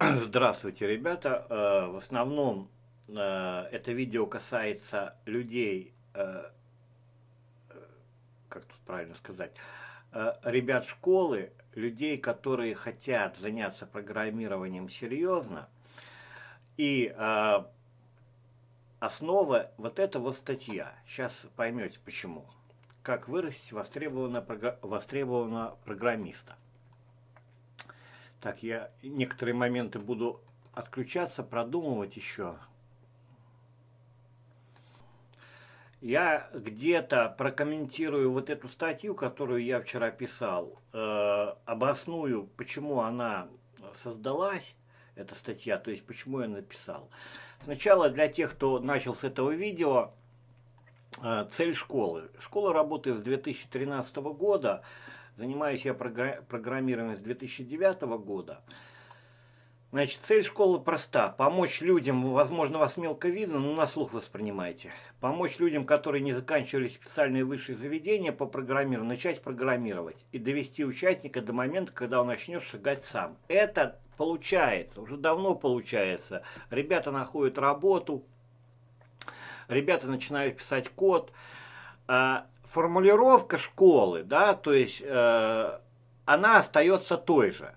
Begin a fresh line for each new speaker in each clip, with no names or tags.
Здравствуйте, ребята. Э, в основном э, это видео касается людей, э, как тут правильно сказать, ребят школы, людей, которые хотят заняться программированием серьезно. И основа вот эта вот статья. Сейчас поймете почему. Как вырастить востребованного программиста. Так, я некоторые моменты буду отключаться, продумывать еще. Я где-то прокомментирую вот эту статью, которую я вчера писал, э, обосную, почему она создалась, эта статья, то есть почему я написал. Сначала для тех, кто начал с этого видео, э, цель школы. Школа работает с 2013 года занимаюсь я программированием с 2009 года. Значит, цель школы проста. Помочь людям, возможно, вас мелко видно, но на слух воспринимайте. Помочь людям, которые не заканчивали специальные высшие заведения по программированию, начать программировать и довести участника до момента, когда он начнет шагать сам. Это получается, уже давно получается. Ребята находят работу, ребята начинают писать код, а, формулировка школы, да, то есть э, она остается той же.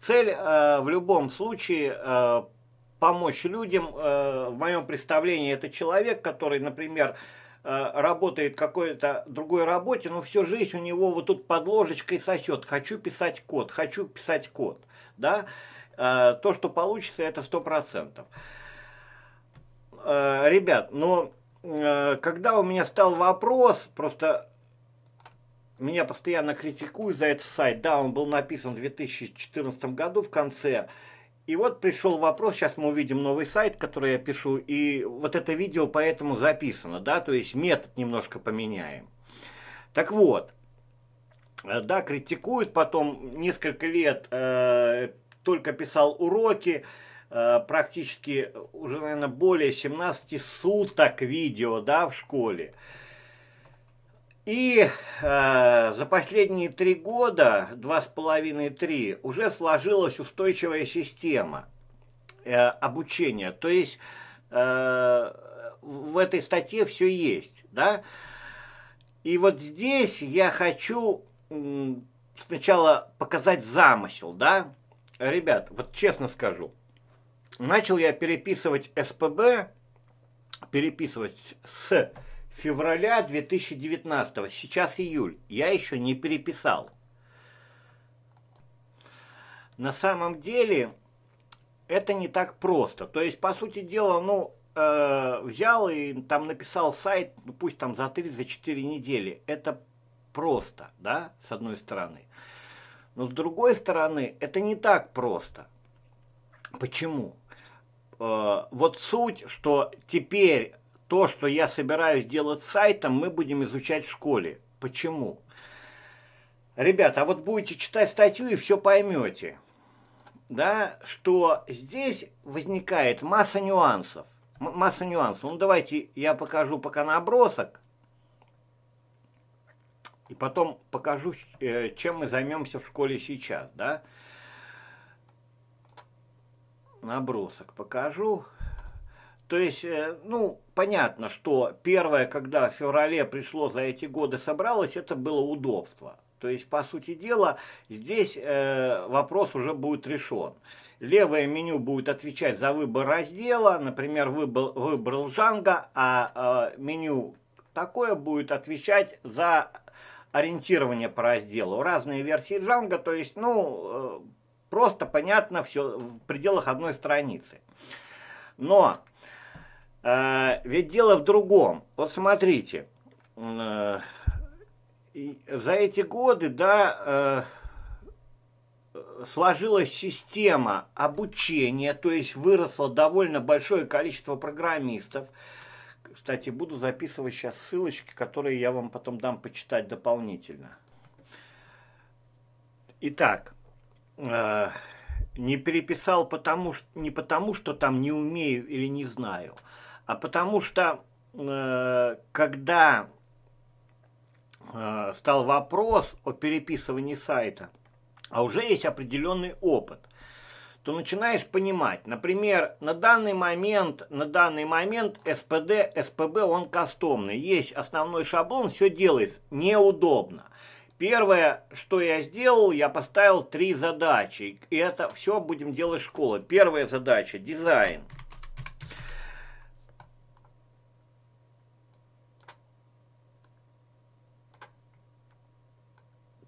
Цель э, в любом случае э, помочь людям, э, в моем представлении, это человек, который, например, э, работает какой-то другой работе, но всю жизнь у него вот тут под ложечкой сосет, хочу писать код, хочу писать код, да, э, то, что получится, это 100%. Э, ребят, но... Ну, Э, когда у меня стал вопрос, просто меня постоянно критикуют за этот сайт, да, он был написан в 2014 году в конце, и вот пришел вопрос, сейчас мы увидим новый сайт, который я пишу, и вот это видео поэтому записано, да, то есть метод немножко поменяем. Так вот, э, да, критикуют, потом несколько лет э, только писал уроки, э, Э, практически уже, наверное, более 17 суток видео, да, в школе. И э, за последние три года, два с половиной три, уже сложилась устойчивая система э, обучения. То есть э, в этой статье все есть, да. И вот здесь я хочу сначала показать замысел, да. Ребят, вот честно скажу, начал я переписывать СПБ, переписывать с февраля 2019, сейчас июль, я еще не переписал. На самом деле это не так просто. То есть, по сути дела, ну, э, взял и там написал сайт, ну, пусть там за 3-4 недели. Это просто, да, с одной стороны. Но с другой стороны, это не так просто. Почему? Э, вот суть, что теперь то, что я собираюсь делать с сайтом, мы будем изучать в школе. Почему? Ребята, а вот будете читать статью и все поймете, да, что здесь возникает масса нюансов. Масса нюансов. Ну, давайте я покажу пока набросок, и потом покажу, э, чем мы займемся в школе сейчас, да. Да набросок покажу. То есть, э, ну, понятно, что первое, когда в феврале пришло за эти годы собралось, это было удобство. То есть, по сути дела, здесь э, вопрос уже будет решен. Левое меню будет отвечать за выбор раздела, например, выбор, выбрал жанга, а э, меню такое будет отвечать за ориентирование по разделу. Разные версии джанга, то есть, ну, э, Просто понятно все в пределах одной страницы. Но э, ведь дело в другом. Вот смотрите, э, за эти годы, да, э, сложилась система обучения, то есть выросло довольно большое количество программистов. Кстати, буду записывать сейчас ссылочки, которые я вам потом дам почитать дополнительно. Итак, э, не переписал потому, что, не потому, что там не умею или не знаю, а потому что э, когда э, стал вопрос о переписывании сайта, а уже есть определенный опыт, то начинаешь понимать, например, на данный момент, на данный момент СПД, СПБ, он кастомный, есть основной шаблон, все делается неудобно. Первое, что я сделал, я поставил три задачи. И это все будем делать в школе. Первая задача – дизайн.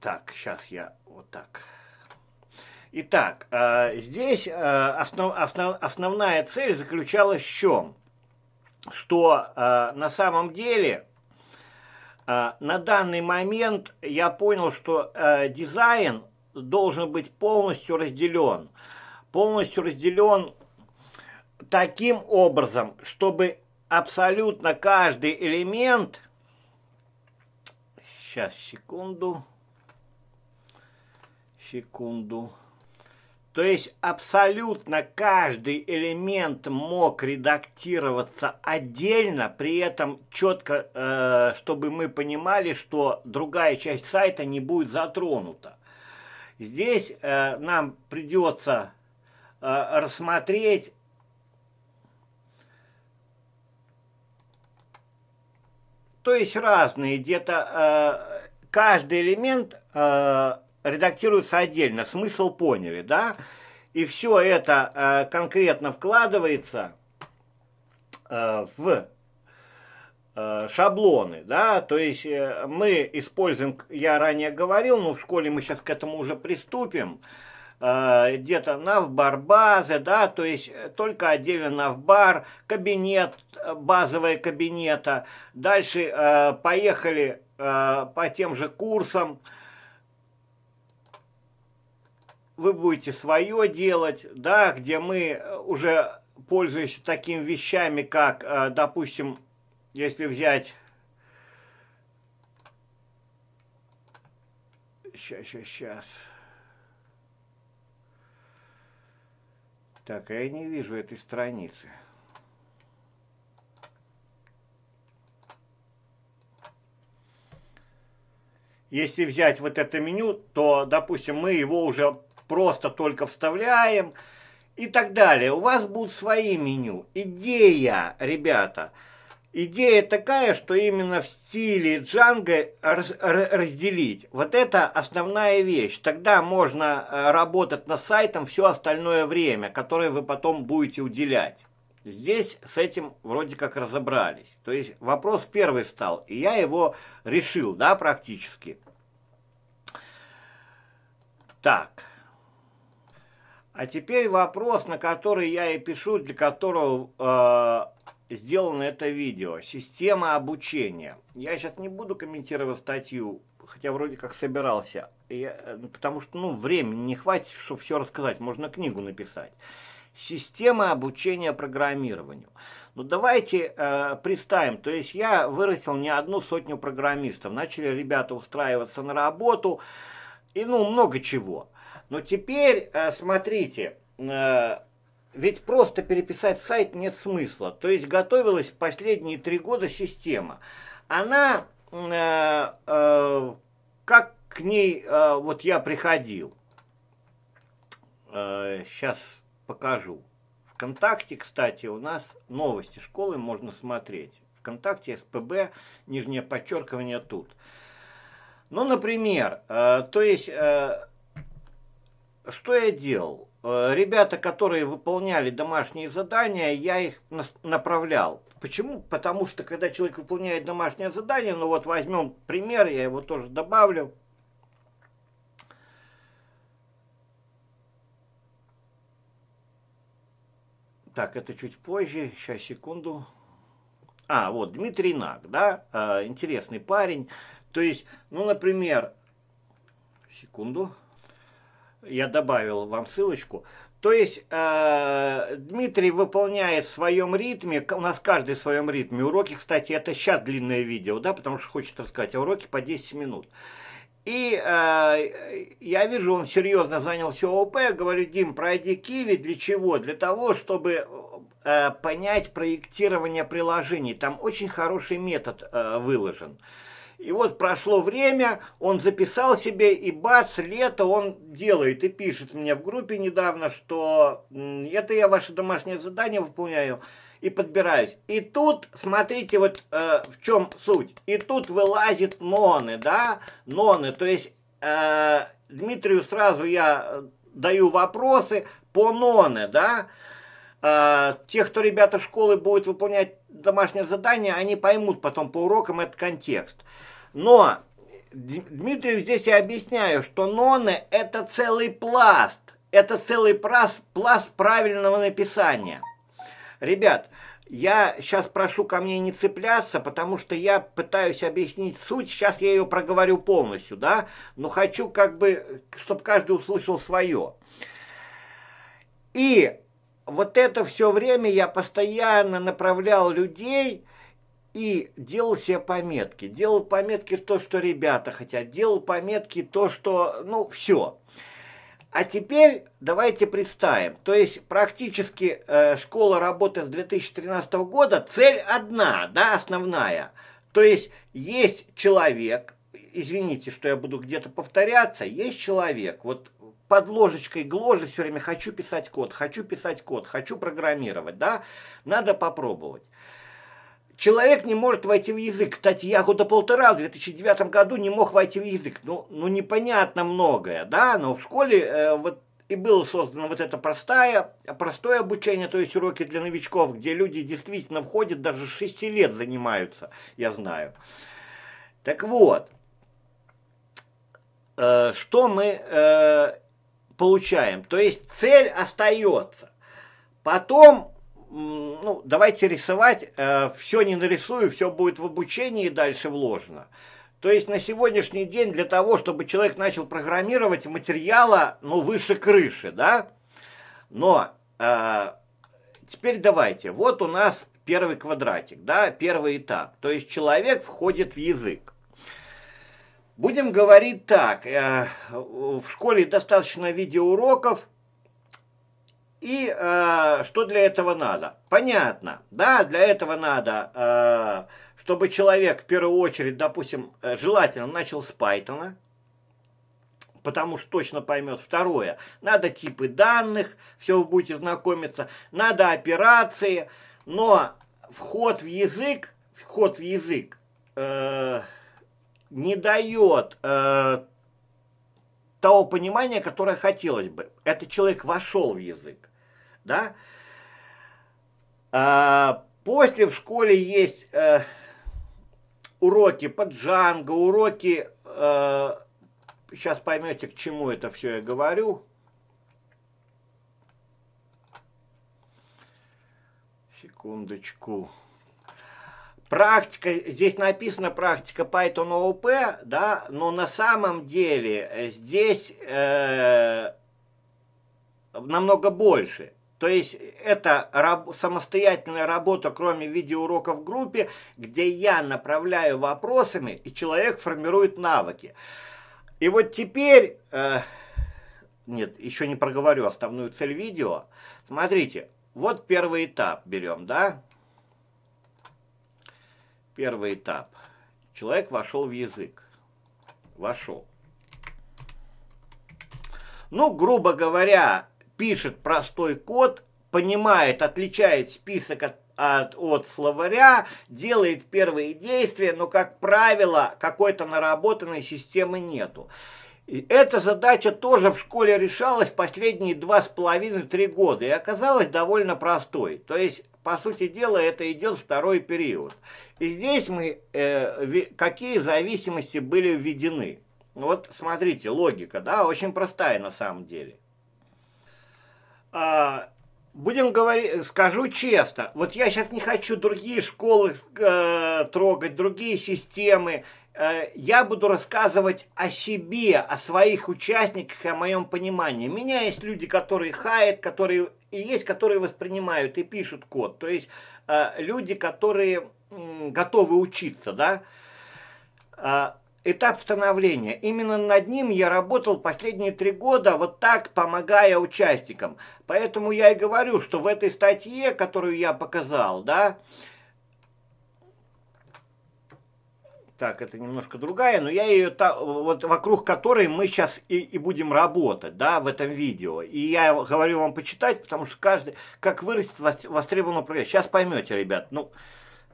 Так, сейчас я вот так. Итак, э, здесь э, основ, основ, основная цель заключалась в чем? Что э, на самом деле а, на данный момент я понял, что э, дизайн должен быть полностью разделен. Полностью разделен таким образом, чтобы абсолютно каждый элемент... Сейчас, секунду. Секунду. Секунду. То есть абсолютно каждый элемент мог редактироваться отдельно, при этом четко, э, чтобы мы понимали, что другая часть сайта не будет затронута. Здесь э, нам придется э, рассмотреть то есть разные, где-то э, каждый элемент редактируется отдельно, смысл поняли, да? И все это э, конкретно вкладывается э, в э, шаблоны, да, то есть э, мы используем, я ранее говорил, но ну, в школе мы сейчас к этому уже приступим, э, где-то навбар-базы, да, то есть э, только отдельно навбар, кабинет, э, базовые кабинета, дальше э, поехали э, по тем же курсам, э, вы будете свое делать, да, где мы э, уже пользуемся такими вещами, как, э, допустим, если взять... Сейчас, сейчас, сейчас. Так, а я не вижу этой страницы. Если взять вот это меню, то, допустим, мы его уже просто только вставляем и так далее. У вас будут свои меню. Идея, ребята, идея такая, что именно в стиле джанго разделить. Вот это основная вещь. Тогда можно э, работать над сайтом все остальное время, которое вы потом будете уделять. Здесь с этим вроде как разобрались. То есть вопрос первый стал, и я его решил, да, практически. Так. А теперь вопрос, на который я и пишу, для которого э, сделано это видео. Система обучения. Я сейчас не буду комментировать статью, хотя вроде как собирался. Я, э, потому что ну, времени не хватит, чтобы все рассказать. Можно книгу написать. Система обучения программированию. Ну давайте э, представим, то есть я вырастил не одну сотню программистов. Начали ребята устраиваться на работу и ну много чего. Но теперь, э, смотрите, э, ведь просто переписать сайт нет смысла. То есть готовилась последние три года система. Она, э, как к ней, вот я приходил, сейчас покажу. Вконтакте, кстати, у нас новости школы можно смотреть. Вконтакте, СПБ, нижнее подчеркивание тут. Ну, например, то есть что я делал? Э, ребята, которые выполняли домашние задания, я их направлял. Почему? Потому что, когда человек выполняет домашнее задание, ну вот возьмем пример, я его тоже добавлю. Так, это чуть позже, сейчас, секунду. А, вот, Дмитрий Наг, да, э, интересный парень. То есть, ну, например, секунду. Секунду я добавил вам ссылочку. То есть э, Дмитрий выполняет в своем ритме, у нас каждый в своем ритме. Уроки, кстати, это сейчас длинное видео, да, потому что хочется рассказать, о а уроке по 10 минут. И э, я вижу, он серьезно занялся ОП, говорю, Дим, пройди Киви, для чего? Для того, чтобы э, понять проектирование приложений. Там очень хороший метод э, выложен. И вот прошло время, он записал себе, и бац, лето он делает и пишет мне в группе недавно, что это я ваше домашнее задание выполняю и подбираюсь. И тут, смотрите, вот э, в чем суть. И тут вылазит ноны, да, ноны. То есть э, Дмитрию сразу я э, даю вопросы по ноны, да. Э, те, кто ребята школы будет выполнять домашнее задание, они поймут потом по урокам этот контекст. Но Дмитрию здесь я объясняю, что ноны – это целый пласт. Это целый пласт, пласт правильного написания. Ребят, я сейчас прошу ко мне не цепляться, потому что я пытаюсь объяснить суть. Сейчас я ее проговорю полностью, да? Но хочу как бы, чтобы каждый услышал свое. И вот это все время я постоянно направлял людей и делал себе пометки. Делал пометки то, что ребята хотят, делал пометки то, что, ну, все. А теперь давайте представим, то есть практически э, школа работы с 2013 года, цель одна, да, основная. То есть есть человек, извините, что я буду где-то повторяться, есть человек, вот под ложечкой к все время хочу писать код, хочу писать код, хочу программировать, да, надо попробовать. Человек не может войти в язык. Кстати, я года полтора в 2009 году не мог войти в язык. Ну, ну непонятно многое, да, но в школе э, вот и было создано вот это простое, простое обучение, то есть уроки для новичков, где люди действительно входят, даже 6 лет занимаются, я знаю. Так вот, э, что мы э, получаем. То есть цель остается. Потом, ну, давайте рисовать, э, все не нарисую, все будет в обучении и дальше вложено. То есть на сегодняшний день для того, чтобы человек начал программировать материала, ну, выше крыши, да? Но э, теперь давайте, вот у нас первый квадратик, да, первый этап. То есть человек входит в язык. Будем говорить так, э, в школе достаточно видеоуроков, и э, что для этого надо? Понятно, да, для этого надо, э, чтобы человек в первую очередь, допустим, желательно начал с Python, потому что точно поймет. Второе, надо типы данных, все вы будете знакомиться, надо операции, но вход в язык, вход в язык, э, не дает э, того понимания, которое хотелось бы. Этот человек вошел в язык, да. Э, после в школе есть э, уроки по джанго, уроки, э, сейчас поймете, к чему это все я говорю. Секундочку. Секундочку. Практика, здесь написано практика Python OOP, да, но на самом деле э, здесь э, намного больше. То есть это раб, самостоятельная работа, кроме видеоурока в группе, где я направляю вопросами, и человек формирует навыки. И вот теперь, э, нет, еще не проговорю основную цель видео. Смотрите, вот первый этап берем, да, первый этап. Человек вошел в язык. Вошел. Ну, грубо говоря, пишет простой код, понимает, отличает список от, от, от словаря, делает первые действия, но, как правило, какой-то наработанной системы нету. И эта задача тоже в школе решалась последние два с половиной-три года и оказалась довольно простой. То есть по сути дела, это идет второй период. И здесь мы, э, какие зависимости были введены. Ну вот смотрите, логика, да, очень простая на самом деле. А, будем говорить, скажу честно, вот я сейчас не хочу другие школы э, трогать, другие системы. Э, я буду рассказывать о себе, о своих участниках, о моем понимании. У меня есть люди, которые хаят, которые и есть, которые воспринимают и пишут код. То есть э, люди, которые готовы учиться, да, э, этап становления. Именно над ним я работал последние три года, вот так помогая участникам. Поэтому я и говорю, что в этой статье, которую я показал, да, так, это немножко другая, но я ее та, вот вокруг которой мы сейчас и, и будем работать, да, в этом видео. И я говорю вам почитать, потому что каждый, как вырастет востребованного проекта. Сейчас поймете, ребят. Ну,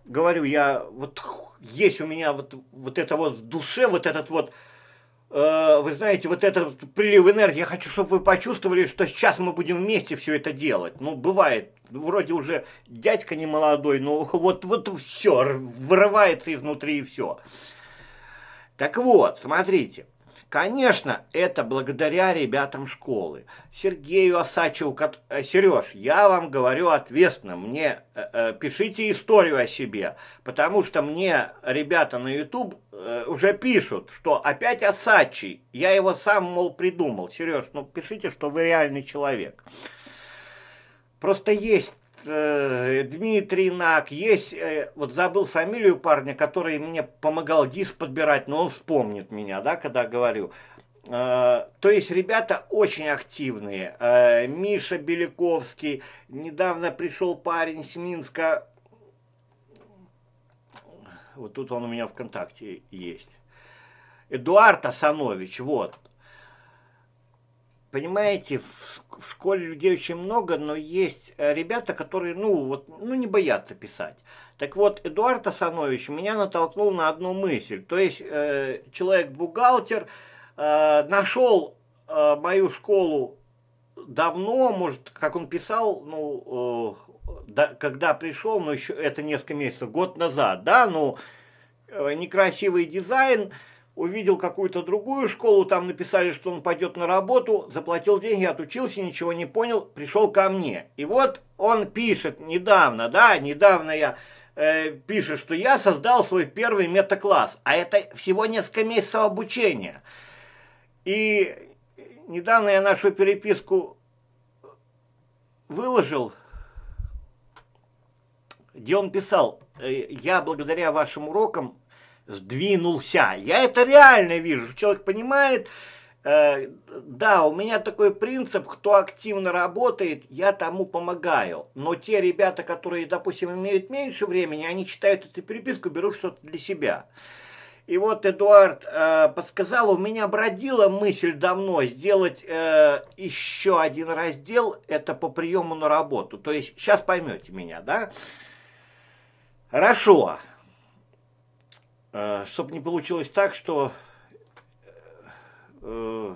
говорю, я вот есть у меня вот вот это вот в душе, вот этот вот э, вы знаете, вот этот прилив энергии, я хочу, чтобы вы почувствовали, что сейчас мы будем вместе все это делать. Ну, бывает ну, вроде уже дядька не молодой, но вот, вот все, вырывается изнутри и все. Так вот, смотрите. Конечно, это благодаря ребятам школы. Сергею Осачеву, э, Сереж, я вам говорю ответственно, мне э, э, пишите историю о себе, потому что мне ребята на YouTube э, уже пишут, что опять Осачий, я его сам, мол, придумал. Сереж, ну пишите, что вы реальный человек. Просто есть э, Дмитрий Нак, есть, э, вот забыл фамилию парня, который мне помогал диск подбирать, но он вспомнит меня, да, когда говорю. Э, то есть ребята очень активные. Миша Беляковский, недавно пришел парень с Минска, вот тут он у меня ВКонтакте есть. Эдуард Асанович, вот. Понимаете, в в школе людей очень много, но есть э, ребята, которые, ну, вот, ну, не боятся писать. Так вот, Эдуард Асанович меня натолкнул на одну мысль. То есть, э, человек-бухгалтер э, нашел э, мою школу давно, может, как он писал, ну, э, да, когда пришел, ну, еще это несколько месяцев, год назад, да, ну, э, некрасивый дизайн, э, увидел какую-то другую школу, там написали, что он пойдет на работу, заплатил деньги, отучился, ничего не понял, пришел ко мне. И вот он пишет недавно, да, недавно я э, пишу, что я создал свой первый метакласс, а это всего несколько месяцев обучения. И недавно я нашу переписку выложил, где он писал, э, я благодаря вашим урокам сдвинулся. Я это реально вижу. Человек понимает, э, да, у меня такой принцип, кто активно работает, я тому помогаю. Но те ребята, которые, допустим, имеют меньше времени, они читают эту переписку, берут что-то для себя. И вот Эдуард э, подсказал, у меня бродила мысль давно сделать э, еще один раздел, это по приему на работу. То есть, сейчас поймете меня, да? Хорошо. Э, чтобы не получилось так, что э, э,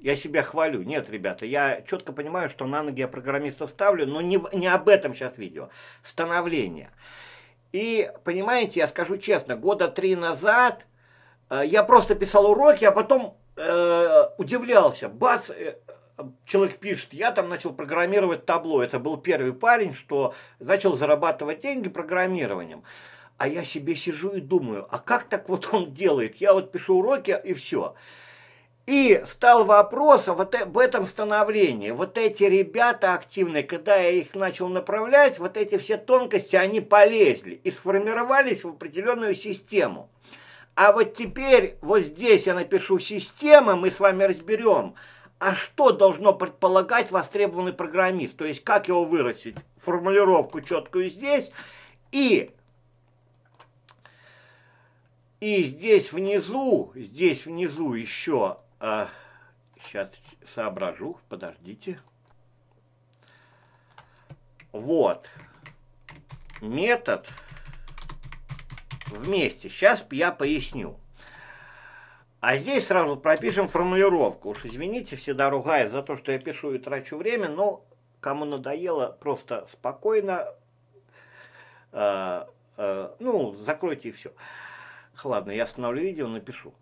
я себя хвалю. Нет, ребята, я четко понимаю, что на ноги я программистов ставлю, но не, не об этом сейчас видео. Становление. И, понимаете, я скажу честно, года три назад э, я просто писал уроки, а потом э, удивлялся. Бац, э, человек пишет, я там начал программировать табло. Это был первый парень, что начал зарабатывать деньги программированием а я себе сижу и думаю, а как так вот он делает? Я вот пишу уроки и все. И стал вопрос вот э, об этом становлении. Вот эти ребята активные, когда я их начал направлять, вот эти все тонкости, они полезли и сформировались в определенную систему. А вот теперь вот здесь я напишу систему, мы с вами разберем, а что должно предполагать востребованный программист, то есть как его вырастить, формулировку четкую здесь, и и здесь внизу, здесь внизу еще... Э, а, сейчас соображу, подождите. Вот. Метод вместе. Сейчас я поясню. А здесь сразу пропишем формулировку. Уж извините, всегда ругаюсь за то, что я пишу и трачу время, но кому надоело, просто спокойно, э, э, ну, закройте и все. Все. Ладно, я остановлю видео, напишу.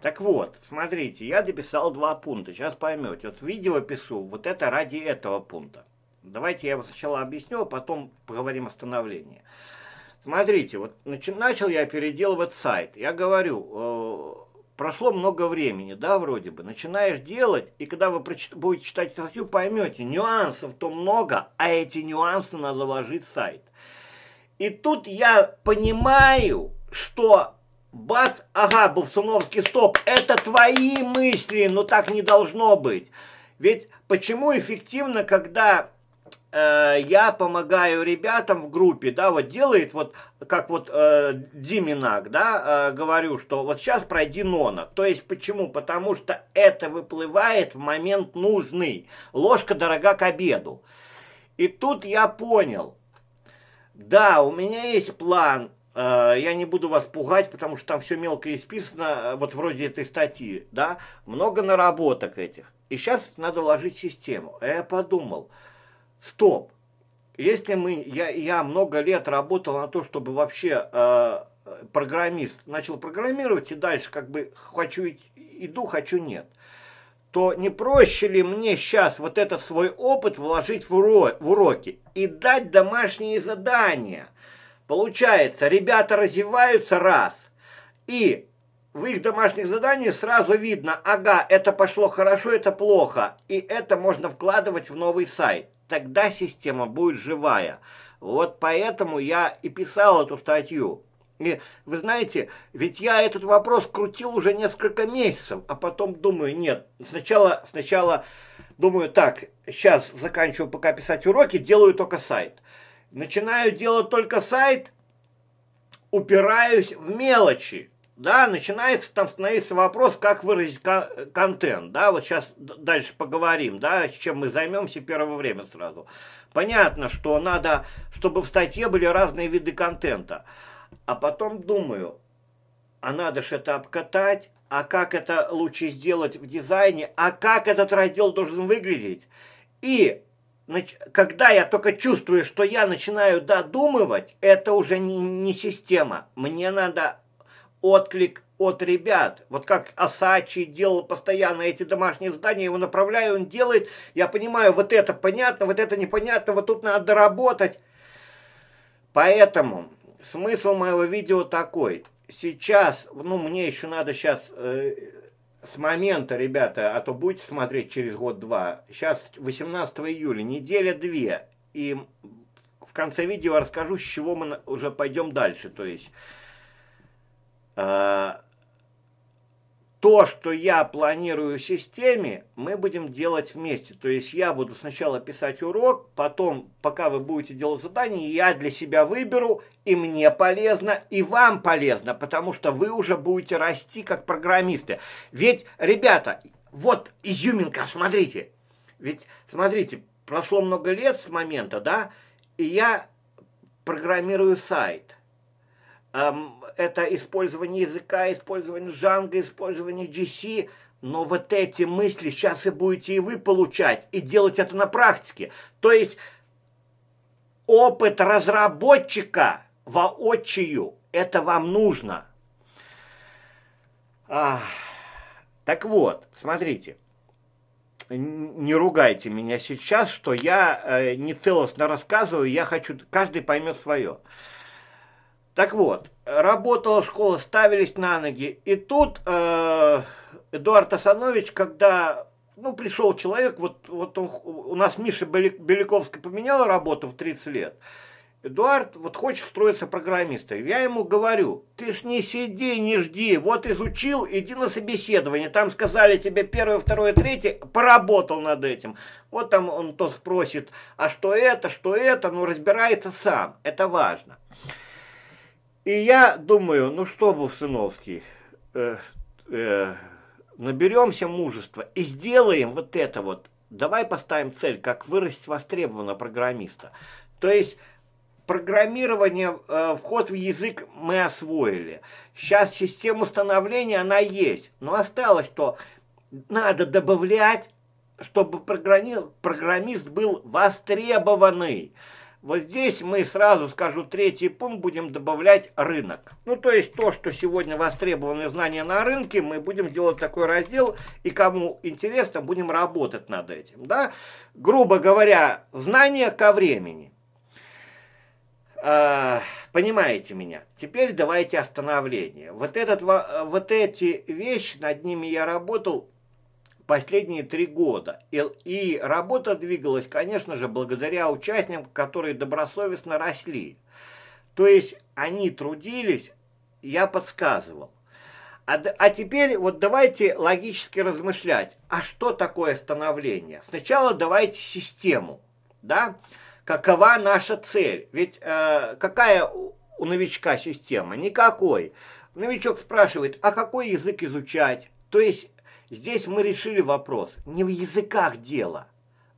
Так вот, смотрите, я дописал два пункта. Сейчас поймете. Вот видео пишу, вот это ради этого пункта. Давайте я его сначала объясню, а потом поговорим о становлении. Смотрите, вот начал я переделывать сайт. Я говорю, э, прошло много времени, да, вроде бы. Начинаешь делать, и когда вы будете читать статью, поймете, нюансов-то много, а эти нюансы надо вложить в сайт. И тут я понимаю, что бас, ага, Бовсуновский, стоп, это твои мысли, но так не должно быть. Ведь почему эффективно, когда э, я помогаю ребятам в группе, да, вот делает вот, как вот э, Диминак, да, э, говорю, что вот сейчас пройди Нона. То есть почему? Потому что это выплывает в момент нужный. Ложка дорога к обеду. И тут я понял, да, у меня есть план, Э, я не буду вас пугать, потому что там все мелко исписано, э, вот вроде этой статьи, да, много наработок этих. И сейчас надо вложить систему. А я подумал, стоп, если мы, я, я много лет работал на то, чтобы вообще э, программист начал программировать и дальше как бы хочу иду, хочу нет, то не проще ли мне сейчас вот этот свой опыт вложить в, уро, в уроки и дать домашние задания – Получается, ребята развиваются раз, и в их домашних заданиях сразу видно, ага, это пошло хорошо, это плохо, и это можно вкладывать в новый сайт. Тогда система будет живая. Вот поэтому я и писал эту статью. И вы знаете, ведь я этот вопрос крутил уже несколько месяцев, а потом думаю, нет, сначала, сначала думаю, так, сейчас заканчиваю пока писать уроки, делаю только сайт начинаю делать только сайт, упираюсь в мелочи. Да, начинается там становиться вопрос, как выразить контент. Да, вот сейчас дальше поговорим, да, с чем мы займемся первое время сразу. Понятно, что надо, чтобы в статье были разные виды контента. А потом думаю, а надо же это обкатать, а как это лучше сделать в дизайне, а как этот раздел должен выглядеть. И когда я только чувствую, что я начинаю додумывать, это уже не, не система. Мне надо отклик от ребят. Вот как Асачи делал постоянно эти домашние задания, его направляю, он делает, я понимаю, вот это понятно, вот это непонятно, вот тут надо доработать. Поэтому смысл моего видео такой. Сейчас, ну мне еще надо сейчас э, с момента, ребята, а то будете смотреть через год-два. Сейчас 18 июля, неделя-две. И в конце видео расскажу, с чего мы уже пойдем дальше. То есть... А, то, что я планирую в системе, мы будем делать вместе. То есть я буду сначала писать урок, потом, пока вы будете делать задание, я для себя выберу, и мне полезно, и вам полезно, потому что вы уже будете расти как программисты. Ведь, ребята, вот изюминка, смотрите. Ведь, смотрите, прошло много лет с момента, да, и я программирую сайт – Эм, это использование языка, использование жанга, использование GC, но вот эти мысли сейчас и будете и вы получать, и делать это на практике. То есть опыт разработчика воочию, это вам нужно. А, так вот, смотрите, не ругайте меня сейчас, что я э, не целостно рассказываю, я хочу, каждый поймет свое. Так вот, работала школа, ставились на ноги. И тут э, Эдуард Асанович, когда ну, пришел человек, вот, вот он, у нас Миша Беляковский поменял работу в 30 лет. Эдуард вот хочет строиться программистом. Я ему говорю, ты ж не сиди, не жди, вот изучил, иди на собеседование. Там сказали тебе первое, второе, третье, поработал над этим. Вот там он то спросит, а что это, что это, ну разбирается сам, это важно. И я думаю, ну что, Бувсыновский, э, э, наберемся мужества и сделаем вот это вот. Давай поставим цель, как вырасти востребованного программиста. То есть программирование, э, вход в язык мы освоили. Сейчас система становления, она есть. Но осталось, что надо добавлять, чтобы программи, программист был востребованный. Вот здесь мы сразу, скажу, третий пункт будем добавлять рынок. Ну, то есть то, что сегодня востребованы знания на рынке, мы будем делать такой раздел, и кому интересно, будем работать над этим. Да? Грубо говоря, знания ко времени. А, понимаете меня? Теперь давайте остановление. Вот, этот, вот эти вещи, над ними я работал последние три года. И, и работа двигалась, конечно же, благодаря участникам, которые добросовестно росли. То есть они трудились, я подсказывал. А, а теперь вот давайте логически размышлять, а что такое становление? Сначала давайте систему, да? Какова наша цель? Ведь э, какая у новичка система? Никакой. Новичок спрашивает, а какой язык изучать? То есть Здесь мы решили вопрос. Не в языках дело.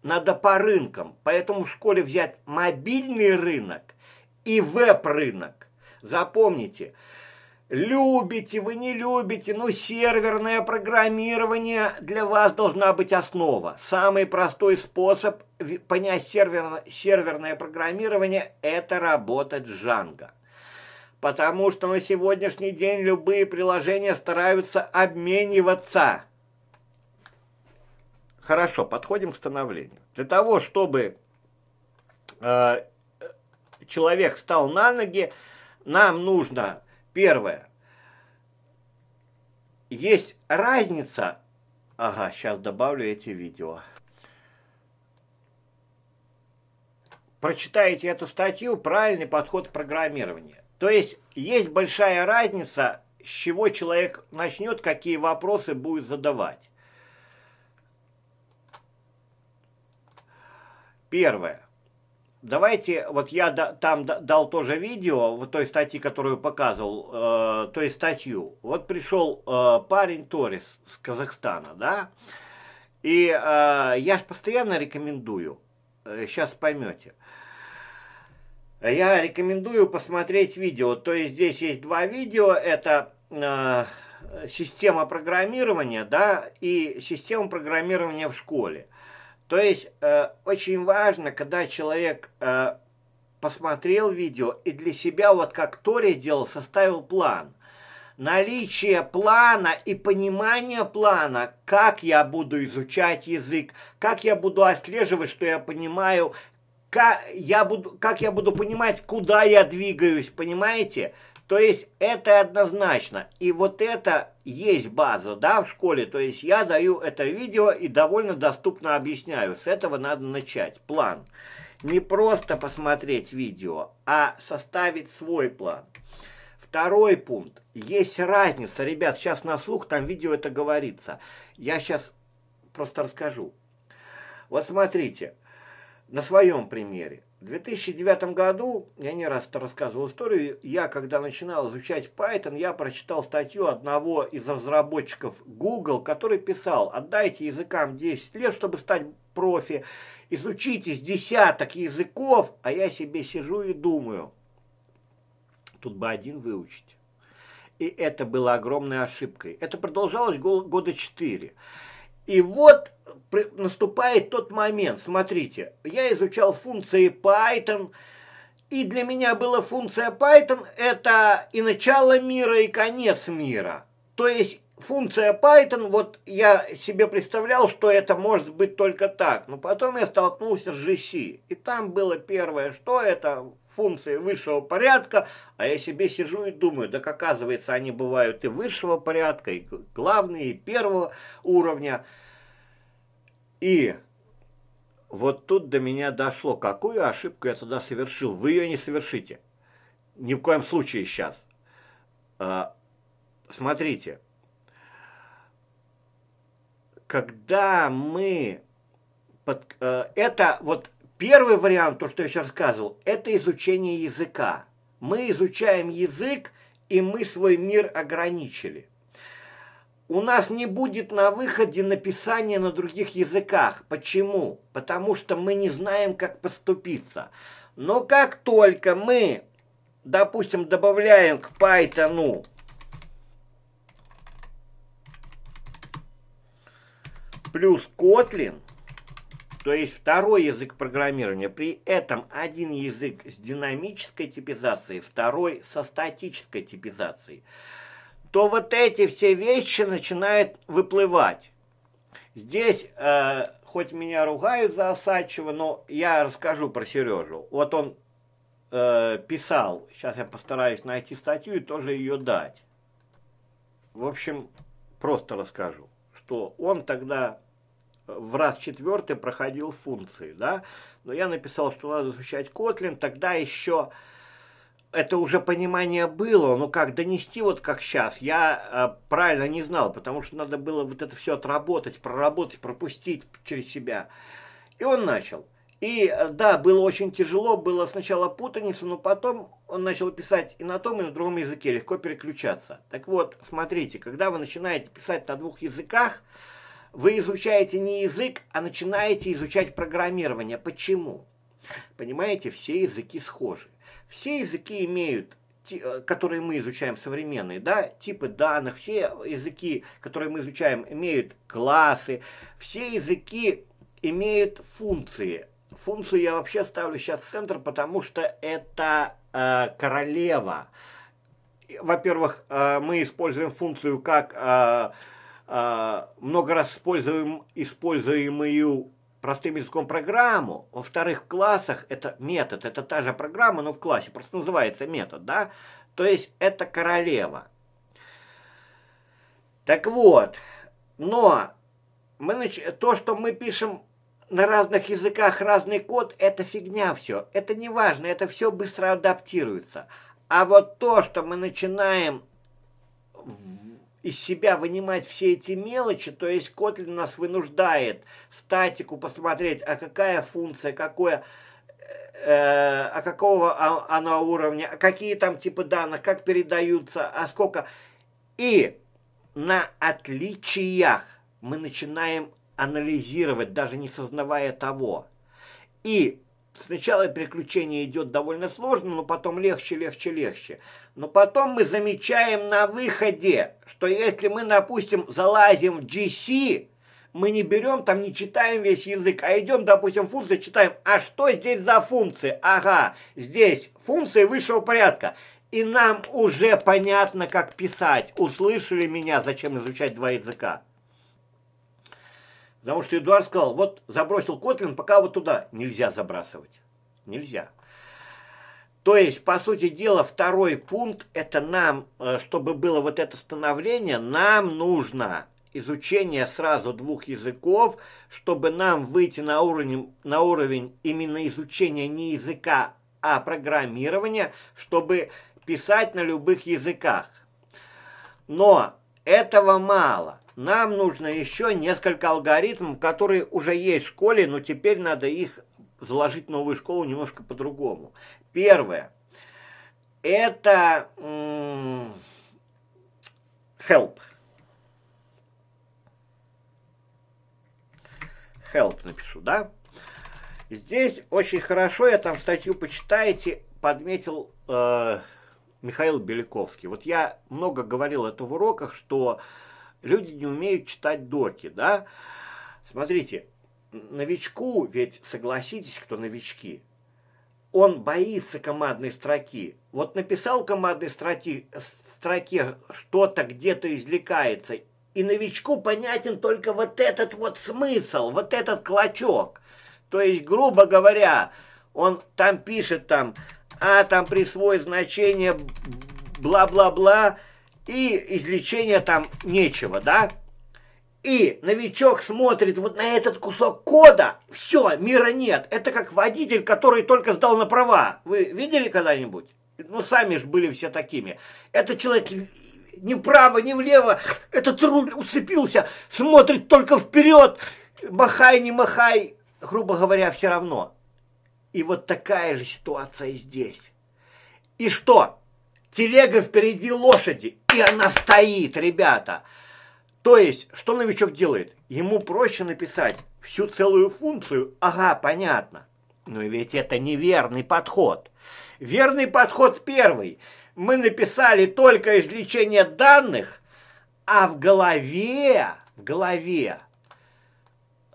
Надо по рынкам. Поэтому в школе взять мобильный рынок и веб-рынок. Запомните, любите вы, не любите, но ну, серверное программирование для вас должна быть основа. Самый простой способ понять серверно, серверное программирование – это работать с Django потому что на сегодняшний день любые приложения стараются обмениваться. Хорошо, подходим к становлению. Для того, чтобы э, человек стал на ноги, нам нужно, первое, есть разница, ага, сейчас добавлю эти видео. Прочитаете эту статью «Правильный подход к программированию». То есть, есть большая разница, с чего человек начнет, какие вопросы будет задавать. Первое. Давайте, вот я да, там дал тоже видео, в той статье, которую показывал, э, то статью. Вот пришел э, парень Торис с Казахстана, да? И э, я же постоянно рекомендую, э, сейчас поймете. Я рекомендую посмотреть видео. То есть здесь есть два видео. Это э, система программирования, да, и система программирования в школе. То есть э, очень важно, когда человек э, посмотрел видео и для себя, вот как Тори сделал, составил план. Наличие плана и понимание плана, как я буду изучать язык, как я буду отслеживать, что я понимаю, как я буду, как я буду понимать, куда я двигаюсь, понимаете? Понимаете? То есть это однозначно. И вот это есть база, да, в школе. То есть я даю это видео и довольно доступно объясняю. С этого надо начать. План. Не просто посмотреть видео, а составить свой план. Второй пункт. Есть разница, ребят, сейчас на слух, там видео это говорится. Я сейчас просто расскажу. Вот смотрите, на своем примере. В 2009 году, я не раз рассказывал историю, я когда начинал изучать Python, я прочитал статью одного из разработчиков Google, который писал, отдайте языкам 10 лет, чтобы стать профи, изучитесь десяток языков, а я себе сижу и думаю, тут бы один выучить. И это было огромной ошибкой. Это продолжалось года 4. И вот наступает тот момент, смотрите, я изучал функции Python, и для меня была функция Python это и начало мира, и конец мира. То есть функция Python, вот я себе представлял, что это может быть только так. Но потом я столкнулся с GC. И там было первое, что это функции высшего порядка, а я себе сижу и думаю, да как оказывается, они бывают и высшего порядка, и главные, и первого уровня. И вот тут до меня дошло, какую ошибку я тогда совершил. Вы ее не совершите. Ни в коем случае сейчас. А, смотрите. Когда мы... Под, э, это вот Первый вариант, то, что я сейчас рассказывал, это изучение языка. Мы изучаем язык, и мы свой мир ограничили. У нас не будет на выходе написания на других языках. Почему? Потому что мы не знаем, как поступиться. Но как только мы, допустим, добавляем к Python плюс Kotlin – то есть второй язык программирования. При этом один язык с динамической типизацией, второй со статической типизацией. То вот эти все вещи начинают выплывать. Здесь, э, хоть меня ругают за Осадчева, но я расскажу про Сережу. Вот он э, писал, сейчас я постараюсь найти статью и тоже ее дать. В общем, просто расскажу, что он тогда в раз четвертый проходил функции, да, но я написал, что надо изучать Kotlin, тогда еще это уже понимание было, но как донести вот как сейчас, я э, правильно не знал, потому что надо было вот это все отработать, проработать, пропустить через себя. И он начал. И э, да, было очень тяжело, было сначала путаница, но потом он начал писать и на том, и на другом языке, легко переключаться. Так вот, смотрите, когда вы начинаете писать на двух языках, вы изучаете не язык, а начинаете изучать программирование. Почему? Понимаете, все языки схожи. Все языки имеют э, которые мы изучаем современные, да, типы данных, все языки, которые мы изучаем, имеют классы, все языки имеют функции. Функцию я вообще ставлю сейчас в центр, потому что это э, королева. Во-первых, э, мы используем функцию как э, а, много раз используем, используемую простым языком программу. Во-вторых, в классах это метод, это та же программа, но в классе, просто называется метод, да? То есть это королева. Так вот, но мы нач... то, что мы пишем на разных языках разный код, это фигня все. Это не важно, это все быстро адаптируется. А вот то, что мы начинаем из себя вынимать все эти мелочи, то есть Котлин нас вынуждает статику посмотреть, а какая функция, какое, э, а какого а, она уровня, а какие там типы данных, как передаются, а сколько. И на отличиях мы начинаем анализировать, даже не сознавая того. И Сначала приключение идет довольно сложно, но потом легче, легче, легче. Но потом мы замечаем на выходе, что если мы, допустим, залазим в GC, мы не берем, там не читаем весь язык, а идем, допустим, функции, читаем, а что здесь за функции? Ага, здесь функции высшего порядка. И нам уже понятно, как писать. Услышали меня, зачем изучать два языка? Потому что Эдуард сказал, вот забросил Котлин, пока вот туда нельзя забрасывать. Нельзя. То есть, по сути дела, второй пункт, это нам, э, чтобы было вот это становление, нам нужно изучение сразу двух языков, чтобы нам выйти на уровень, на уровень именно изучения не языка, а программирования, чтобы писать на любых языках. Но этого мало. Нам нужно еще несколько алгоритмов, которые уже есть в школе, но теперь надо их заложить в новую школу немножко по-другому. Первое. Это help. Help напишу, да? Здесь очень хорошо, я там статью почитаете, подметил э, Михаил Беляковский. Вот я много говорил это в уроках, что люди не умеют читать доки, да? Смотрите, новичку, ведь согласитесь, кто новички, он боится командной строки. Вот написал командной строки, строке что-то где-то извлекается, и новичку понятен только вот этот вот смысл, вот этот клочок. То есть, грубо говоря, он там пишет там, а там присвоит значение бла-бла-бла, и излечения там нечего, да? И новичок смотрит вот на этот кусок кода, все, мира нет. Это как водитель, который только сдал на права. Вы видели когда-нибудь? Ну, сами же были все такими. Это человек ни вправо, ни влево, этот руль уцепился, смотрит только вперед, махай, не махай, грубо говоря, все равно. И вот такая же ситуация здесь. И что? телега впереди лошади, и она стоит, ребята. То есть, что новичок делает? Ему проще написать всю целую функцию, ага, понятно. Но ведь это неверный подход. Верный подход первый. Мы написали только извлечение данных, а в голове, в голове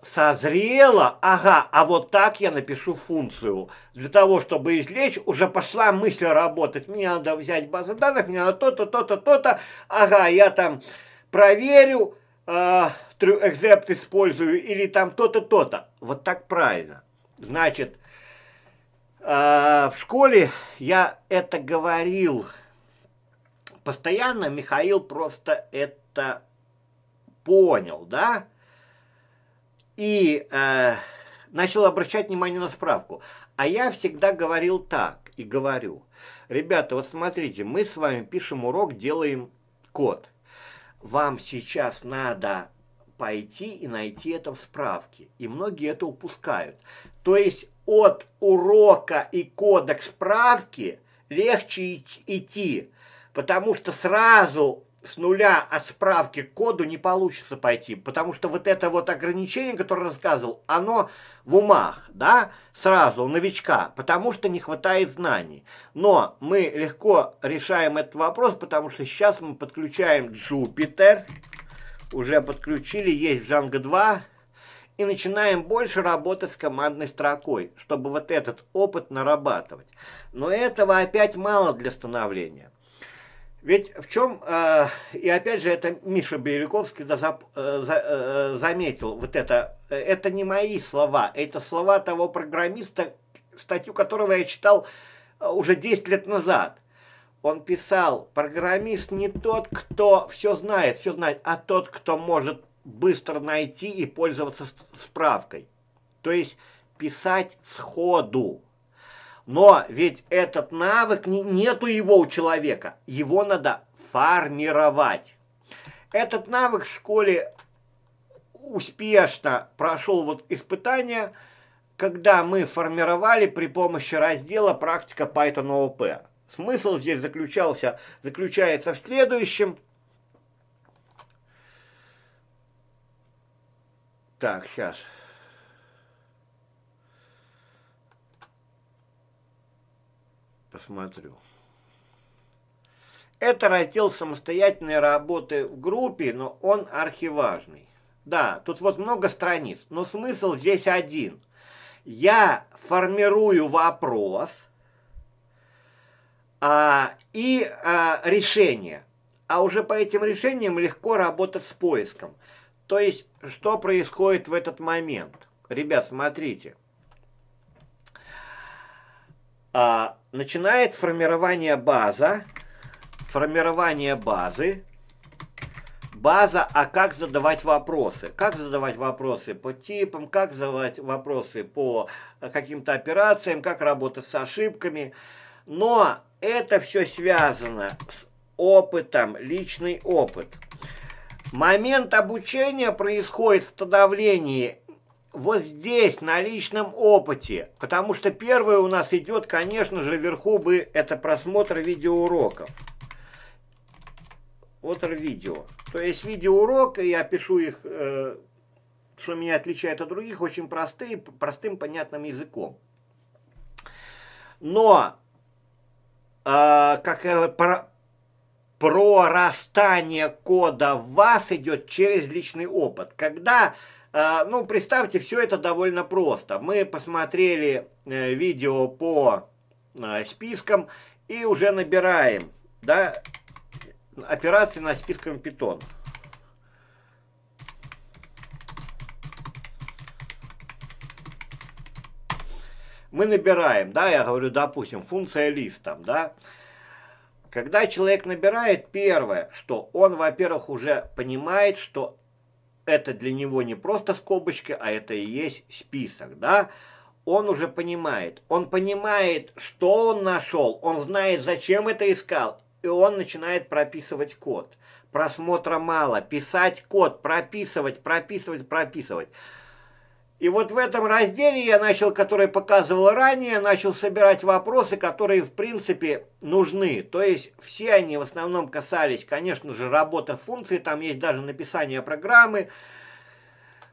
созрела, ага, а вот так я напишу функцию. Для того, чтобы извлечь, уже пошла мысль работать. Мне надо взять базу данных, мне надо то-то, то-то, то-то. Ага, я там проверю, э, экзепт использую или там то-то, то-то. Вот так правильно. Значит, э, в школе я это говорил постоянно. Михаил просто это понял, да? Да и э, начал обращать внимание на справку. А я всегда говорил так и говорю. Ребята, вот смотрите, мы с вами пишем урок, делаем код. Вам сейчас надо пойти и найти это в справке. И многие это упускают. То есть от урока и кода к справке легче идти, потому что сразу с нуля от справки к коду не получится пойти, потому что вот это вот ограничение, которое рассказывал, оно в умах, да, сразу у новичка, потому что не хватает знаний. Но мы легко решаем этот вопрос, потому что сейчас мы подключаем Jupyter, уже подключили, есть Django 2, и начинаем больше работать с командной строкой, чтобы вот этот опыт нарабатывать. Но этого опять мало для становления. Ведь в чем, э, и опять же, это Миша Беляковский да, э, за, э, заметил, вот это, это не мои слова, это слова того программиста, статью которого я читал э, уже 10 лет назад. Он писал, программист не тот, кто все знает, все знает, а тот, кто может быстро найти и пользоваться справкой. То есть писать сходу. Но ведь этот навык, не, нету его у человека. Его надо формировать. Этот навык в школе успешно прошел вот испытание, когда мы формировали при помощи раздела «Практика Python OOP». Смысл здесь заключался, заключается в следующем. Так, сейчас. Сейчас. Смотрю. Это раздел самостоятельной работы в группе, но он архиважный. Да, тут вот много страниц, но смысл здесь один. Я формирую вопрос а, и а, решение. А уже по этим решениям легко работать с поиском. То есть, что происходит в этот момент? Ребят, смотрите. А, начинает формирование база, формирование базы, база, а как задавать вопросы. Как задавать вопросы по типам, как задавать вопросы по э, каким-то операциям, как работать с ошибками. Но это все связано с опытом, личный опыт. Момент обучения происходит в становлении вот здесь, на личном опыте. Потому что первое у нас идет, конечно же, вверху бы это просмотр видеоуроков. Вот видео. То есть видеоурок, я пишу их, э, что меня отличает от других, очень простые, простым понятным языком. Но, э, как я про, прорастание кода в вас идет через личный опыт. Когда а, ну, представьте, все это довольно просто. Мы посмотрели э, видео по э, спискам и уже набираем, да, операции на списком Python. Мы набираем, да, я говорю, допустим, функция там, да. Когда человек набирает, первое, что он, во-первых, уже понимает, что это для него не просто скобочки, а это и есть список, да, он уже понимает. Он понимает, что он нашел, он знает, зачем это искал, и он начинает прописывать код. Просмотра мало, писать код, прописывать, прописывать, прописывать. И вот в этом разделе я начал, который показывал ранее, начал собирать вопросы, которые в принципе нужны. То есть все они в основном касались, конечно же, работы функции. там есть даже написание программы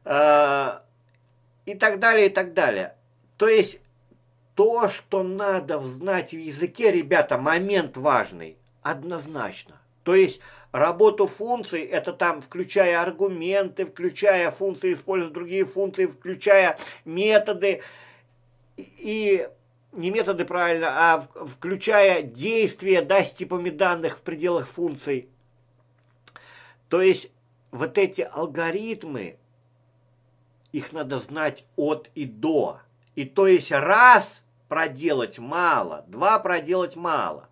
э и так далее, и так далее. То есть то, что надо знать в языке, ребята, момент важный, однозначно. То есть Работу функций, это там включая аргументы, включая функции, используя другие функции, включая методы и не методы правильно, а включая действия да, с типами данных в пределах функций. То есть вот эти алгоритмы, их надо знать от и до. И то есть раз проделать мало, два проделать мало.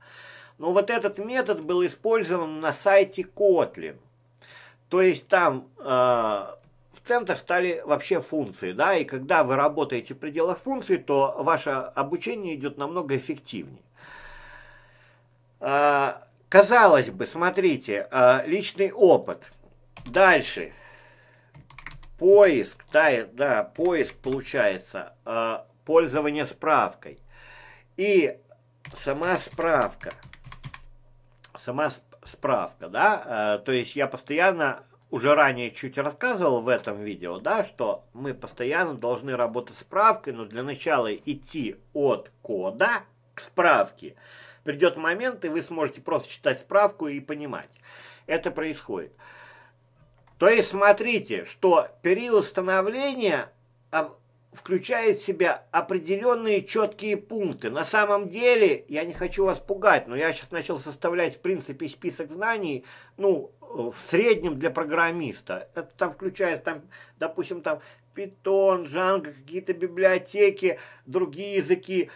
Но вот этот метод был использован на сайте Kotlin. То есть там э, в центр стали вообще функции, да, и когда вы работаете в пределах функций, то ваше обучение идет намного эффективнее. Э, казалось бы, смотрите, э, личный опыт. Дальше. Поиск, да, да поиск получается, э, пользование справкой. И сама справка – сама справка, да, э, то есть я постоянно уже ранее чуть рассказывал в этом видео, да, что мы постоянно должны работать с справкой, но для начала идти от кода к справке. Придет момент, и вы сможете просто читать справку и понимать. Это происходит. То есть смотрите, что период становления а, включает в себя определенные четкие пункты. На самом деле, я не хочу вас пугать, но я сейчас начал составлять, в принципе, список знаний, ну, э, в среднем для программиста. Это там включает, там, допустим, там Python, Django, какие-то библиотеки, другие языки.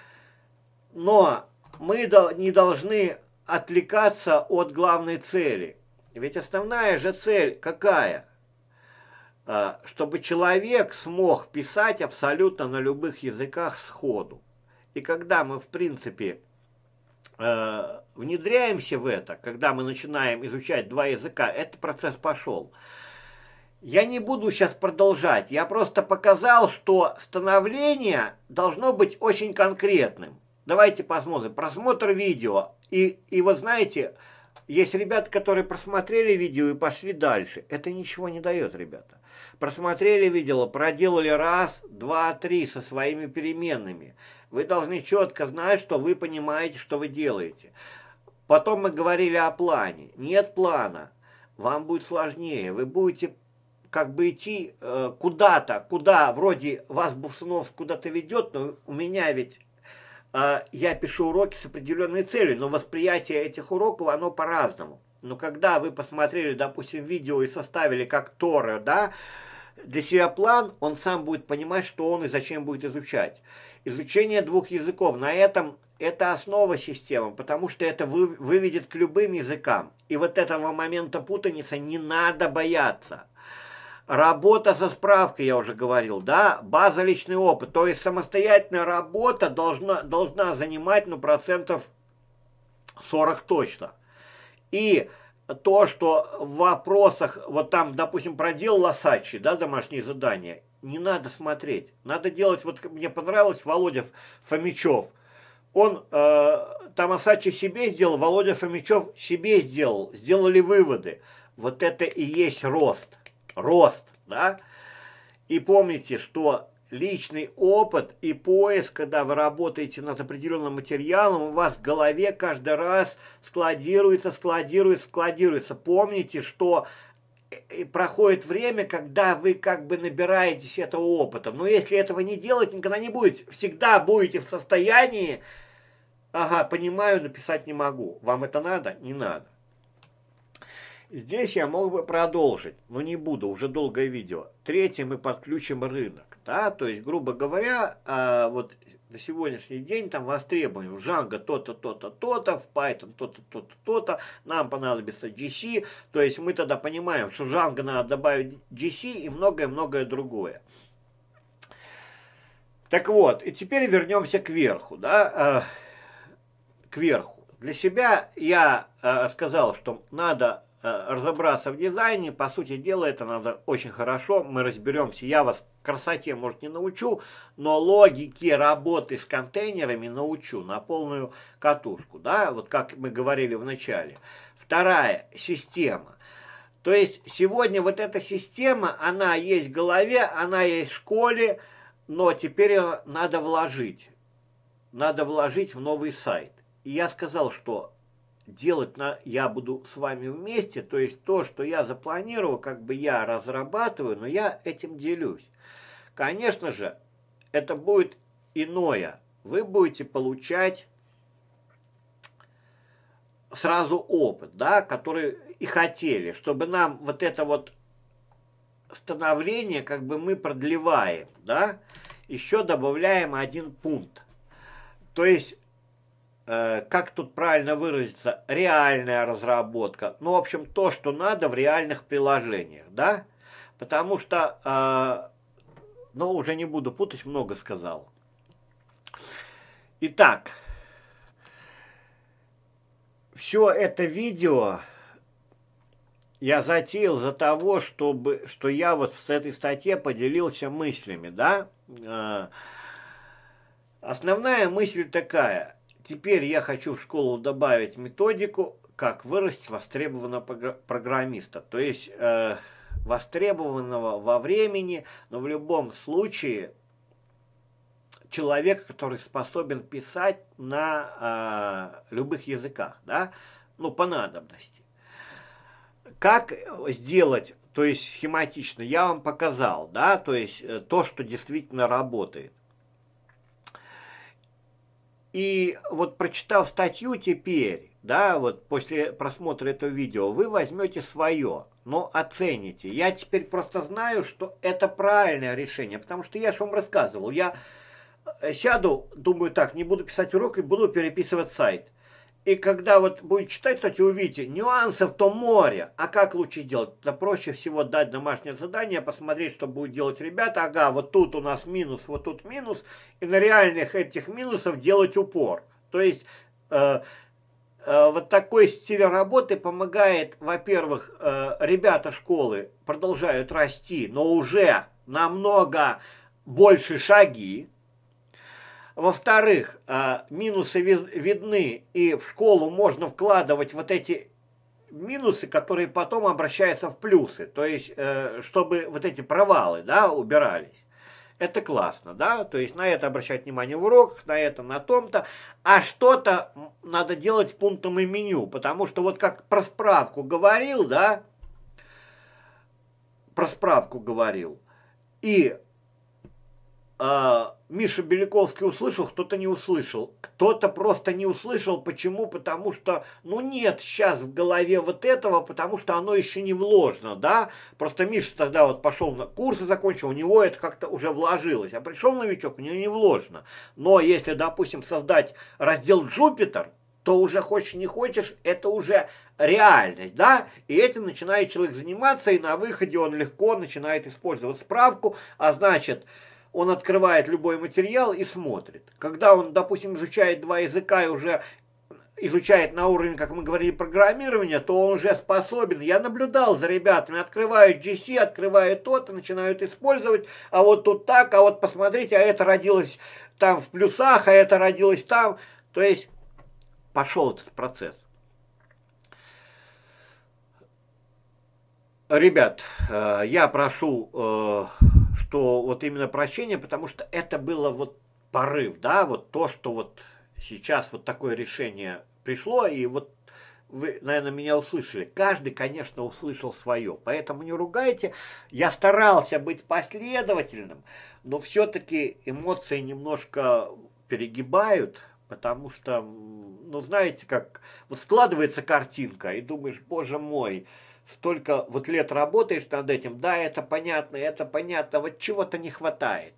Но мы не должны отвлекаться от главной цели. Ведь основная же цель какая? Э, чтобы человек смог писать абсолютно на любых языках сходу. И когда мы, в принципе, э, внедряемся в это, когда мы начинаем изучать два языка, этот процесс пошел. Я не буду сейчас продолжать, я просто показал, что становление должно быть очень конкретным. Давайте посмотрим. Просмотр видео. И, и вы знаете, есть ребята, которые просмотрели видео и пошли дальше. Это ничего не дает, ребята. Просмотрели видео, проделали раз, два, три со своими переменными. Вы должны четко знать, что вы понимаете, что вы делаете. Потом мы говорили о плане. Нет плана. Вам будет сложнее. Вы будете как бы идти э, куда-то, куда вроде вас Бувсунов куда-то ведет, но у меня ведь э, я пишу уроки с определенной целью, но восприятие этих уроков, оно по-разному. Но когда вы посмотрели, допустим, видео и составили как Тора, да, для себя план, он сам будет понимать, что он и зачем будет изучать. Изучение двух языков на этом это основа системы, потому что это вы, выведет к любым языкам. И вот этого момента путаницы не надо бояться. Работа со справкой, я уже говорил, да, база личный опыт. То есть самостоятельная работа должна, должна занимать, ну, процентов 40 точно. И то, что в вопросах, вот там, допустим, продел Лосачи, да, домашние задания, не надо смотреть. Надо делать, вот мне понравилось Володя Фомичев. Он, э, там Осачи себе сделал, Володя Фомичев себе сделал, сделали выводы. Вот это и есть рост, рост, да. И помните, что личный опыт и поиск, когда вы работаете над определенным материалом, у вас в голове каждый раз складируется, складируется, складируется. Помните, что э, проходит время, когда вы как бы набираетесь этого опыта. Но если этого не делать, никогда не будете. Всегда будете в состоянии, ага, понимаю, написать не могу. Вам это надо? Не надо. Здесь я мог бы продолжить, но не буду, уже долгое видео. Третье мы подключим рынок да, то есть, грубо говоря, а, вот на сегодняшний день там востребование в Django то-то, то-то, то-то, в Python то-то, то-то, то-то, нам понадобится GC, то есть мы тогда понимаем, что Django надо добавить GC и многое-многое другое. Так вот, и теперь вернемся к верху, да, э, к верху. Для себя я э, сказал, что надо Э, разобраться в дизайне. По сути дела, это надо очень хорошо. Мы разберемся. Я вас красоте, может, не научу, но логике работы с контейнерами научу на полную катушку. Да, вот как мы говорили в начале. Вторая система. То есть сегодня вот эта система, она есть в голове, она есть в школе, но теперь ее надо вложить. Надо вложить в новый сайт. И я сказал, что делать на, я буду с вами вместе, то есть то, что я запланировал, как бы я разрабатываю, но я этим делюсь. Конечно же, это будет иное. Вы будете получать сразу опыт, да, который и хотели, чтобы нам вот это вот становление как бы мы продлеваем, да, еще добавляем один пункт. То есть Э, как тут правильно выразиться, реальная разработка. Ну, в общем, то, что надо в реальных приложениях, да? Потому что, э, ну, уже не буду путать, много сказал. Итак, все это видео я затеял за того, чтобы, что я вот с этой статье поделился мыслями, да? Э, основная мысль такая – Теперь я хочу в школу добавить методику, как вырастить востребованного программиста. То есть э, востребованного во времени, но в любом случае человека, который способен писать на э, любых языках, да, ну, по надобности. Как сделать, то есть схематично, я вам показал, да, то есть э, то, что действительно работает. И вот прочитав статью теперь, да, вот после просмотра этого видео, вы возьмете свое, но оцените. Я теперь просто знаю, что это правильное решение, потому что я же вам рассказывал, я э, сяду, думаю так, не буду писать урок и буду переписывать сайт. И когда вот будет читать, кстати, увидите, нюансов-то море. А как лучше делать? Да проще всего дать домашнее задание, посмотреть, что будут делать ребята. Ага, вот тут у нас минус, вот тут минус. И на реальных этих минусов делать упор. То есть... Э, э вот такой стиль работы помогает, во-первых, э, ребята школы продолжают расти, но уже намного больше шаги, во-вторых, а, минусы видны, и в школу можно вкладывать вот эти минусы, которые потом обращаются в плюсы, то есть, э, чтобы вот эти провалы, да, убирались. Это классно, да, то есть на это обращать внимание в уроках, на это, на том-то, а что-то надо делать с пунктом и меню, потому что вот как про справку говорил, да, про справку говорил, и а, Миша Беляковский услышал, кто-то не услышал. Кто-то просто не услышал. Почему? Потому что, ну нет сейчас в голове вот этого, потому что оно еще не вложено, да? Просто Миша тогда вот пошел на курсы, закончил, у него это как-то уже вложилось. А пришел новичок, у него не вложено. Но если, допустим, создать раздел Джупитер, то уже хочешь не хочешь, это уже реальность, да, и этим начинает человек заниматься, и на выходе он легко начинает использовать справку, а значит, он открывает любой материал и смотрит. Когда он, допустим, изучает два языка и уже изучает на уровне, как мы говорили, программирования, то он уже способен. Я наблюдал за ребятами, открывают GC, открывают то-то, начинают использовать, а вот тут так, а вот посмотрите, а это родилось там в плюсах, а это родилось там. То есть пошел этот процесс. Ребят, э, я прошу э, что вот именно прощение, потому что это было вот порыв, да, вот то, что вот сейчас вот такое решение пришло, и вот вы, наверное, меня услышали. Каждый, конечно, услышал свое, поэтому не ругайте. Я старался быть последовательным, но все-таки эмоции немножко перегибают, потому что, ну, знаете, как вот складывается картинка, и думаешь, боже мой, столько вот лет работаешь над этим, да, это понятно, это понятно, вот чего-то не хватает.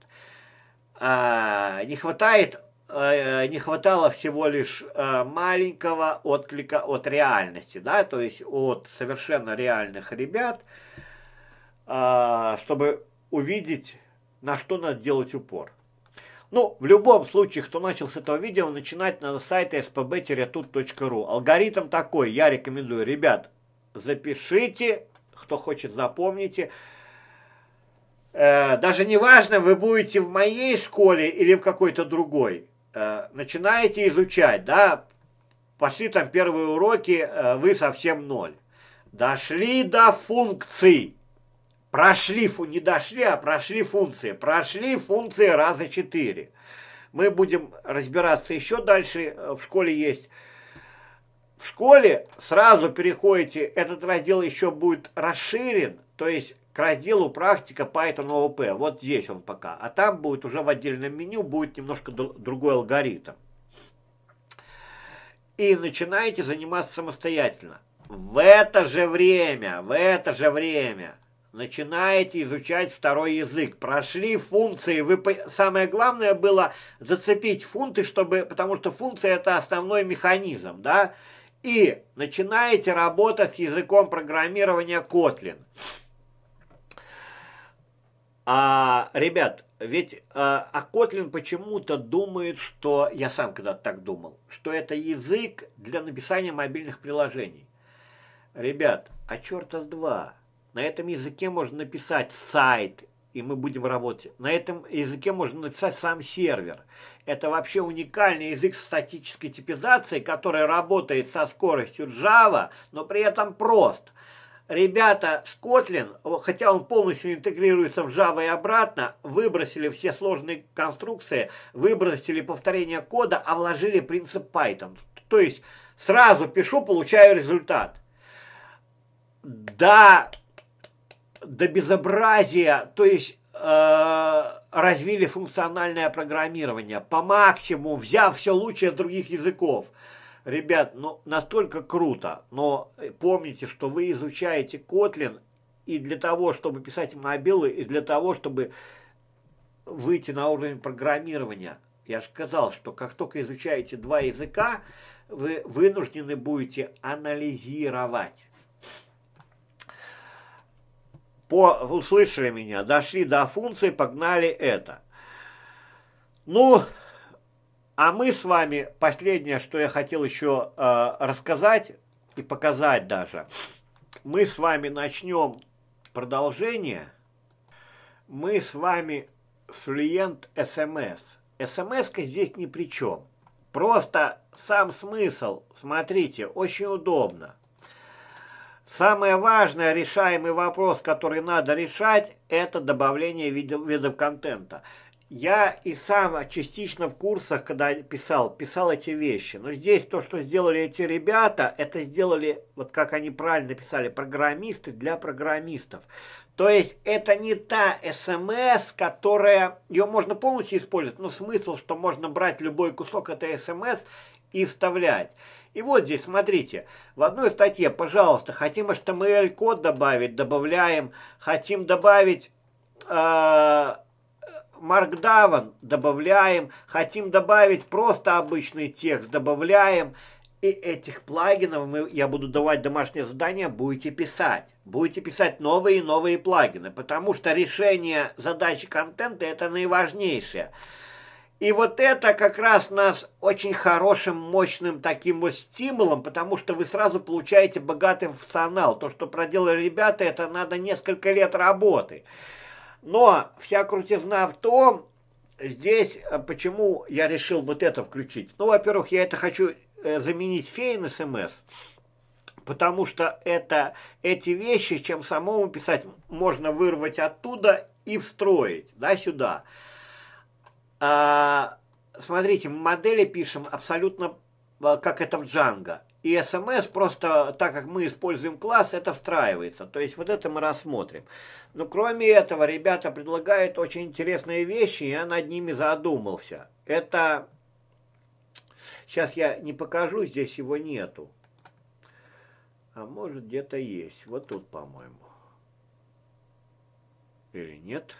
А, не хватает, а, не хватало всего лишь а, маленького отклика от реальности, да, то есть от совершенно реальных ребят, а, чтобы увидеть, на что надо делать упор. Ну, в любом случае, кто начал с этого видео, начинать надо с сайта spb-tut.ru. Алгоритм такой, я рекомендую, ребят, запишите, кто хочет, запомните. Э, даже не важно, вы будете в моей школе или в какой-то другой. Э, начинаете изучать, да, пошли там первые уроки, э, вы совсем ноль. Дошли до функций. Прошли, не дошли, а прошли функции. Прошли функции раза четыре. Мы будем разбираться еще дальше. В школе есть в школе сразу переходите, этот раздел еще будет расширен, то есть к разделу практика Python OOP. Вот здесь он пока. А там будет уже в отдельном меню, будет немножко другой алгоритм. И начинаете заниматься самостоятельно. В это же время, в это же время начинаете изучать второй язык. Прошли функции. Вы, самое главное было зацепить функции, чтобы, потому что функция это основной механизм, да, и начинаете работать с языком программирования Kotlin. А, ребят, ведь а, а Kotlin почему-то думает, что, я сам когда-то так думал, что это язык для написания мобильных приложений. Ребят, а черта с два. На этом языке можно написать сайт и мы будем работать. На этом языке можно написать сам сервер. Это вообще уникальный язык статической типизации, который работает со скоростью Java, но при этом прост. Ребята Scotland, хотя он полностью интегрируется в Java и обратно, выбросили все сложные конструкции, выбросили повторение кода, а вложили принцип Python. То есть сразу пишу, получаю результат. Да, до безобразия, то есть э, развили функциональное программирование по максимуму, взяв все лучшее с других языков. Ребят, ну настолько круто, но помните, что вы изучаете Kotlin и для того, чтобы писать мобилы, и для того, чтобы выйти на уровень программирования. Я же сказал, что как только изучаете два языка, вы вынуждены будете анализировать по, услышали меня, дошли до функции, погнали это. Ну, а мы с вами, последнее, что я хотел еще э, рассказать и показать даже, мы с вами начнем продолжение. Мы с вами флиент СМС. смс эм эм здесь ни при чем. Просто сам смысл, смотрите, очень удобно. Самое важное решаемый вопрос, который надо решать, это добавление видов, видов контента. Я и сам частично в курсах, когда писал, писал эти вещи. Но здесь то, что сделали эти ребята, это сделали, вот как они правильно писали, программисты для программистов. То есть это не та СМС, которая, ее можно полностью использовать, но смысл, что можно брать любой кусок этой СМС и вставлять. И вот здесь, смотрите, в одной статье, пожалуйста, хотим HTML-код эм добавить, добавляем, хотим добавить э, Markdown, добавляем, хотим добавить просто обычный текст, добавляем. И этих плагинов мы, я буду давать домашнее задание, будете писать. Будете писать новые и новые плагины, потому что решение задачи контента это наиважнейшее. И вот это как раз нас очень хорошим, мощным таким вот стимулом, потому что вы сразу получаете богатый функционал. То, что проделали ребята, это надо несколько лет работы. Но вся крутизна в том, здесь э, почему я решил вот это включить. Ну, во-первых, я это хочу э, заменить фейн смс, эм потому что это эти вещи, чем самому писать, можно вырвать оттуда и встроить, да, сюда. Сюда. А, смотрите, модели пишем абсолютно а, как это в Django. И SMS просто, так как мы используем класс, это встраивается. То есть вот это мы рассмотрим. Но кроме этого, ребята предлагают очень интересные вещи, я над ними задумался. Это... Сейчас я не покажу, здесь его нету. А может где-то есть. Вот тут, по-моему. Или нет? Нет.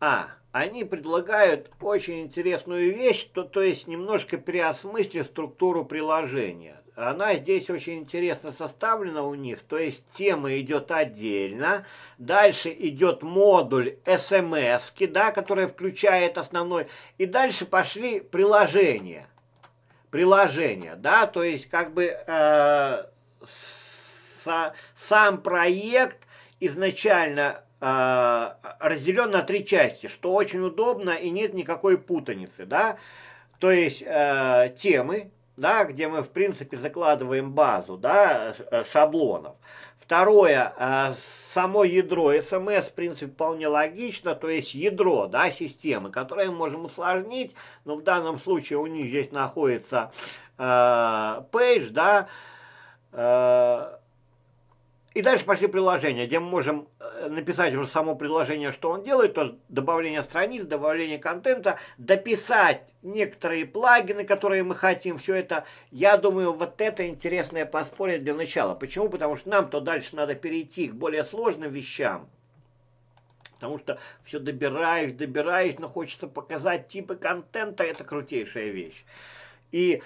А, они предлагают очень интересную вещь, то, то есть немножко переосмыслить структуру приложения. Она здесь очень интересно составлена у них, то есть тема идет отдельно, дальше идет модуль смс, да, который включает основной, и дальше пошли приложения. Приложения, да, то есть как бы э, со, сам проект изначально а, разделен на три части, что очень удобно и нет никакой путаницы, да, то есть э, темы, да, где мы, в принципе, закладываем базу, да, э, шаблонов. Второе, э, само ядро СМС, в принципе, вполне логично, то есть ядро, да, системы, которое мы можем усложнить, но в данном случае у них здесь находится э, page, да, э, и дальше пошли приложения, где мы можем э, написать уже само приложение, что он делает, то есть добавление страниц, добавление контента, дописать некоторые плагины, которые мы хотим, все это. Я думаю, вот это интересное подспорье для начала. Почему? Потому что нам-то дальше надо перейти к более сложным вещам. Потому что все добираешь, добираешь, но хочется показать типы контента, это крутейшая вещь. И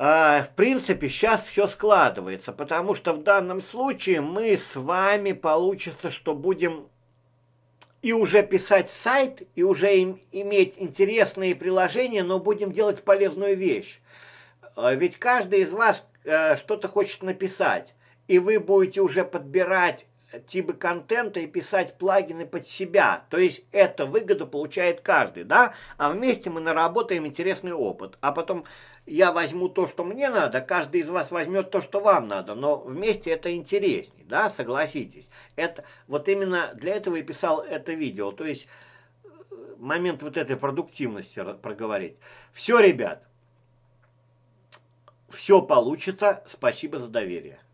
а, в принципе, сейчас все складывается, потому что в данном случае мы с вами получится, что будем и уже писать сайт, и уже им, иметь интересные приложения, но будем делать полезную вещь. А, ведь каждый из вас э, что-то хочет написать, и вы будете уже подбирать типы контента и писать плагины под себя. То есть это выгоду получает каждый, да? А вместе мы наработаем интересный опыт. А потом я возьму то, что мне надо, каждый из вас возьмет то, что вам надо, но вместе это интересней, да, согласитесь. Это, вот именно для этого и писал это видео, то есть э, момент вот этой продуктивности проговорить. Все, ребят, все получится, спасибо за доверие.